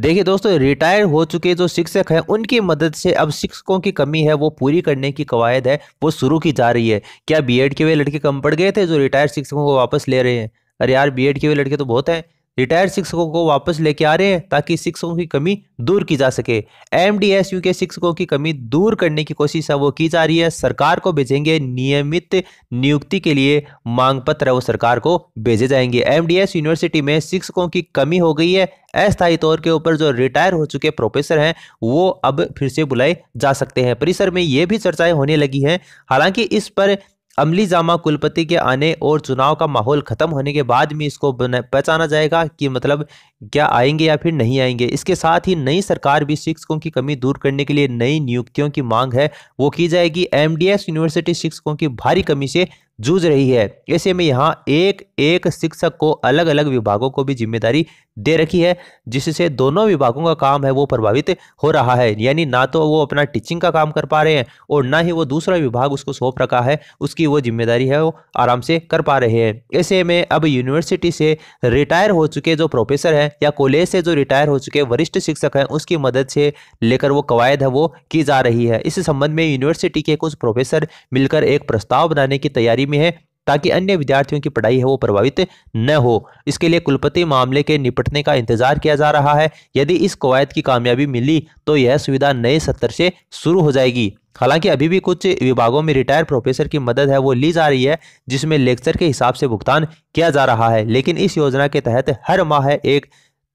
देखिए दोस्तों रिटायर हो चुके जो शिक्षक हैं उनकी मदद से अब शिक्षकों की कमी है वो पूरी करने की कवायद है वो शुरू की जा रही है क्या बीएड के वे लड़के कम पड़ गए थे जो रिटायर्ड शिक्षकों को वापस ले रहे हैं अरे यार बीएड के वे लड़के तो बहुत हैं रिटायर्ड शिक्षकों को वापस लेके आ रहे हैं ताकि शिक्षकों की कमी दूर की जा सके एम के शिक्षकों की कमी दूर करने की कोशिश है वो की जा रही है सरकार को भेजेंगे नियमित नियुक्ति के लिए मांग पत्र वो सरकार को भेजे जाएंगे एमडीएस यूनिवर्सिटी में शिक्षकों की कमी हो गई है अस्थायी तौर के ऊपर जो रिटायर हो चुके प्रोफेसर हैं वो अब फिर से बुलाए जा सकते हैं परिसर में ये भी चर्चाएं होने लगी हैं हालांकि इस पर अमली जामा कुलपति के आने और चुनाव का माहौल ख़त्म होने के बाद भी इसको पहचाना जाएगा कि मतलब क्या आएंगे या फिर नहीं आएंगे इसके साथ ही नई सरकार भी शिक्षकों की कमी दूर करने के लिए नई नियुक्तियों की मांग है वो की जाएगी एमडीएस यूनिवर्सिटी शिक्षकों की भारी कमी से जूझ रही है ऐसे में यहाँ एक एक शिक्षक को अलग अलग विभागों को भी जिम्मेदारी दे रखी है जिससे दोनों विभागों का काम है वो प्रभावित हो रहा है यानी ना तो वो अपना टीचिंग का काम कर पा रहे हैं और ना ही वो दूसरा विभाग उसको सौंप रखा है उसकी वो जिम्मेदारी है वो आराम से कर पा रहे हैं ऐसे में अब यूनिवर्सिटी से रिटायर हो चुके जो प्रोफेसर हैं या कॉलेज से जो रिटायर हो चुके वरिष्ठ शिक्षक हैं उसकी मदद से लेकर वो कवायद है वो की जा रही है इस संबंध में यूनिवर्सिटी के कुछ प्रोफेसर मिलकर एक प्रस्ताव बनाने की तैयारी में है ताकि अन्य विद्यार्थियों की पढ़ाई है वो प्रभावित न हो इसके लिए कुलपति मामले के निपटने का इंतजार किया जा रहा है यदि इस कवायद की कामयाबी मिली तो यह सुविधा नए सत्र से शुरू हो जाएगी हालांकि अभी भी कुछ विभागों में रिटायर प्रोफेसर की मदद है वो ली जा रही है जिसमें लेक्चर के हिसाब से भुगतान किया जा रहा है लेकिन इस योजना के तहत हर माह एक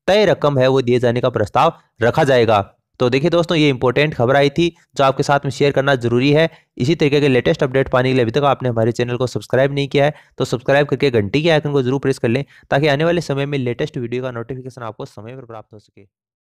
तय रकम है वो दिए जाने का प्रस्ताव रखा जाएगा तो देखिए दोस्तों ये इंपॉर्टेंट खबर आई थी जो आपके साथ में शेयर करना जरूरी है इसी तरीके के लेटेस्ट अपडेट पाने के लिए अभी तक आपने हमारे चैनल को सब्सक्राइब नहीं किया है तो सब्सक्राइब करके घंटी के आइकन को जरूर प्रेस कर लें ताकि आने वाले समय में लेटेस्ट वीडियो का नोटिफिकेशन आपको समय पर प्राप्त हो सके